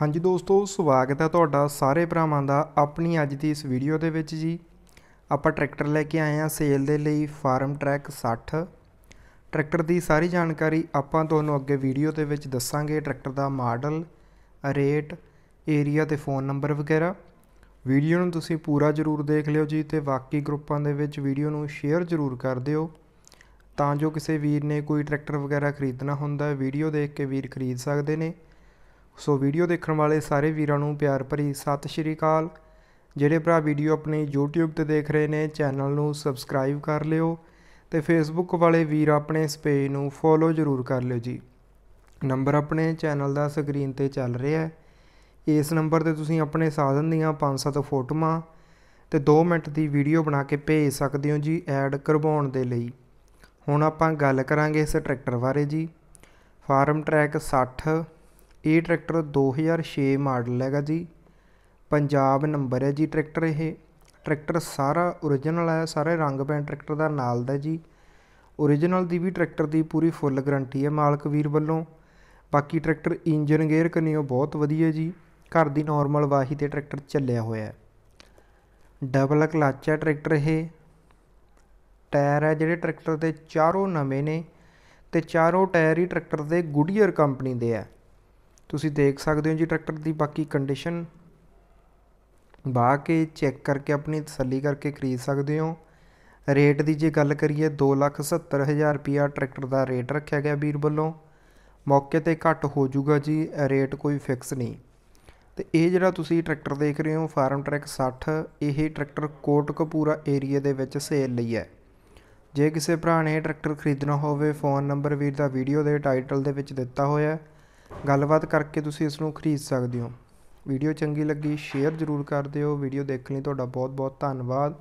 ਹਾਂਜੀ ਦੋਸਤੋ ਸਵਾਗਤ ਹੈ ਤੁਹਾਡਾ ਸਾਰੇ ਭਰਾਵਾਂ ਦਾ ਆਪਣੀ ਅੱਜ ਦੀ ਇਸ ਵੀਡੀਓ ਦੇ ਵਿੱਚ ਜੀ ਆਪਾਂ ਟਰੈਕਟਰ ਲੈ ਕੇ ਆਏ ਹਾਂ ਸੇਲ ਦੇ ਲਈ ਫਾਰਮ ਟਰੈਕ 60 ਟਰੈਕਟਰ ਦੀ ਸਾਰੀ ਜਾਣਕਾਰੀ ਆਪਾਂ ਤੁਹਾਨੂੰ ਅੱਗੇ ਵੀਡੀਓ ਦੇ ਵਿੱਚ ਦੱਸਾਂਗੇ ਟਰੈਕਟਰ ਦਾ ਮਾਡਲ ਰੇਟ ਏਰੀਆ ਤੇ ਫੋਨ ਨੰਬਰ ਵਗੈਰਾ ਵੀਡੀਓ ਨੂੰ ਤੁਸੀਂ ਪੂਰਾ ਜ਼ਰੂਰ ਦੇਖ ਲਿਓ ਜੀ ਤੇ ਬਾਕੀ ਗਰੁੱਪਾਂ ਦੇ ਵਿੱਚ ਵੀਡੀਓ ਨੂੰ ਸ਼ੇਅਰ ਜ਼ਰੂਰ ਕਰ ਦਿਓ ਤਾਂ ਜੋ ਕਿਸੇ ਵੀਰ ਨੇ ਕੋਈ ਟਰੈਕਟਰ ਵਗੈਰਾ ਖਰੀਦਣਾ ਹੁੰਦਾ ਵੀਡੀਓ ਦੇਖ ਕੇ ਵੀਰ ਖਰੀਦ ਸਕਦੇ ਨੇ ਸੋ ਵੀਡੀਓ ਦੇਖਣ ਵਾਲੇ ਸਾਰੇ ਵੀਰਾਂ ਨੂੰ ਪਿਆਰ ਭਰੀ ਸਤਿ ਸ਼੍ਰੀ ਅਕਾਲ ਜਿਹੜੇ ਭਰਾ ਵੀਡੀਓ ਆਪਣੇ YouTube ਤੇ ਦੇਖ ਰਹੇ ਨੇ ਚੈਨਲ ਨੂੰ ਸਬਸਕ੍ਰਾਈਬ ਕਰ ਲਿਓ ਤੇ Facebook ਵਾਲੇ ਵੀਰ ਆਪਣੇ ਇਸ ਪੇਜ ਨੂੰ ਫੋਲੋ ਜ਼ਰੂਰ ਕਰ ਲਿਓ ਜੀ ਨੰਬਰ ਆਪਣੇ ਚੈਨਲ ਦਾ ਸਕਰੀਨ ਤੇ ਚੱਲ ਰਿਹਾ ਹੈ ਇਸ ਨੰਬਰ ਤੇ ਤੁਸੀਂ ਆਪਣੇ ਸਾਧਨ ਦੀਆਂ 5-7 ਫੋਟੋਆਂ ਤੇ 2 ਮਿੰਟ ਦੀ ਵੀਡੀਓ ਬਣਾ ਕੇ ਭੇਜ ਸਕਦੇ ਹੋ ਜੀ ਐਡ ਕਰਵਾਉਣ ਦੇ ਲਈ ਹੁਣ ਆਪਾਂ ਗੱਲ ਕਰਾਂਗੇ ਇਸ ਟਰੈਕਟਰ ਬਾਰੇ ਜੀ ਫਾਰਮ ਟਰੈਕ 60 ਇਹ ਟਰੈਕਟਰ 2006 ਮਾਡਲ ਹੈਗਾ ਜੀ ਪੰਜਾਬ ਨੰਬਰ ਹੈ ਜੀ ਟਰੈਕਟਰ ਇਹ ਟਰੈਕਟਰ ਸਾਰਾ origignal ਹੈ ਸਾਰੇ ਰੰਗ ਪੈਂ ਟਰੈਕਟਰ ਦਾ ਨਾਲ ਦਾ ਜੀ origignal ਦੀ ਵੀ ਟਰੈਕਟਰ ਦੀ ਪੂਰੀ ਫੁੱਲ ਗਾਰੰਟੀ ਹੈ ਮਾਲਕ ਵੀਰ ਵੱਲੋਂ ਬਾਕੀ ਟਰੈਕਟਰ ਇੰਜਨ ਗੇਅਰ ਉਹ ਬਹੁਤ ਵਧੀਆ ਜੀ ਘਰ ਦੀ ਨਾਰਮਲ ਵਾਹੀ ਤੇ ਟਰੈਕਟਰ ਚੱਲਿਆ ਹੋਇਆ ਹੈ ਡਬਲ ਕਲਚ ਹੈ ਟਰੈਕਟਰ ਇਹ ਟਾਇਰ ਹੈ ਜਿਹੜੇ ਟਰੈਕਟਰ ਦੇ ਚਾਰੋਂ ਨਵੇਂ ਨੇ ਤੇ ਚਾਰੋਂ ਟਾਇਰ ਹੀ ਟਰੈਕਟਰ ਦੇ ਗੁੱਡੀਅਰ ਕੰਪਨੀ ਦੇ ਆ ਤੁਸੀਂ ਦੇਖ ਸਕਦੇ ਹੋ ਜੀ ਟਰੈਕਟਰ ਦੀ ਬਾਕੀ ਕੰਡੀਸ਼ਨ ਬਾ ਕੇ ਚੈੱਕ ਕਰਕੇ ਆਪਣੀ ਤਸੱਲੀ ਕਰਕੇ ਖਰੀਦ ਸਕਦੇ ਹੋ ਰੇਟ ਦੀ ਜੇ ਗੱਲ ਕਰੀਏ 270000 ਰੁਪਿਆ ਟਰੈਕਟਰ ਦਾ ਰੇਟ ਰੱਖਿਆ ਗਿਆ ਵੀਰ ਵੱਲੋਂ ਮੌਕੇ ਤੇ ਘੱਟ ਹੋ ਜਾਊਗਾ ਜੀ ਰੇਟ ਕੋਈ ਫਿਕਸ ਨਹੀਂ ਤੇ ਇਹ ਜਿਹੜਾ ਤੁਸੀਂ ਟਰੈਕਟਰ ਦੇਖ ਰਹੇ ਹੋ ਫਾਰਮ ਟਰੈਕ 60 ਇਹ ਟਰੈਕਟਰ ਕੋਟਕਪੂਰਾ ਏਰੀਆ ਦੇ ਵਿੱਚ ਸੇਲ ਲਈ ਹੈ ਜੇ ਕਿਸੇ ਭਰਾ ਨੇ ਟਰੈਕਟਰ ਖਰੀਦਣਾ ਹੋਵੇ ਫੋਨ ਨੰਬਰ ਵੀਰ ਦਾ ਵੀਡੀਓ ਦੇ ਟਾਈਟਲ ਦੇ ਵਿੱਚ ਦਿੱਤਾ ਹੋਇਆ ਹੈ ਗੱਲਬਾਤ ਕਰਕੇ ਤੁਸੀਂ ਇਸ ਨੂੰ ਖਰੀਦ ਸਕਦੇ ਹੋ ਵੀਡੀਓ ਚੰਗੀ ਲੱਗੀ ਸ਼ੇਅਰ ਜ਼ਰੂਰ ਕਰ ਦਿਓ ਵੀਡੀਓ ਦੇਖਣ ਲਈ ਤੁਹਾਡਾ ਬਹੁਤ ਬਹੁਤ ਧੰਨਵਾਦ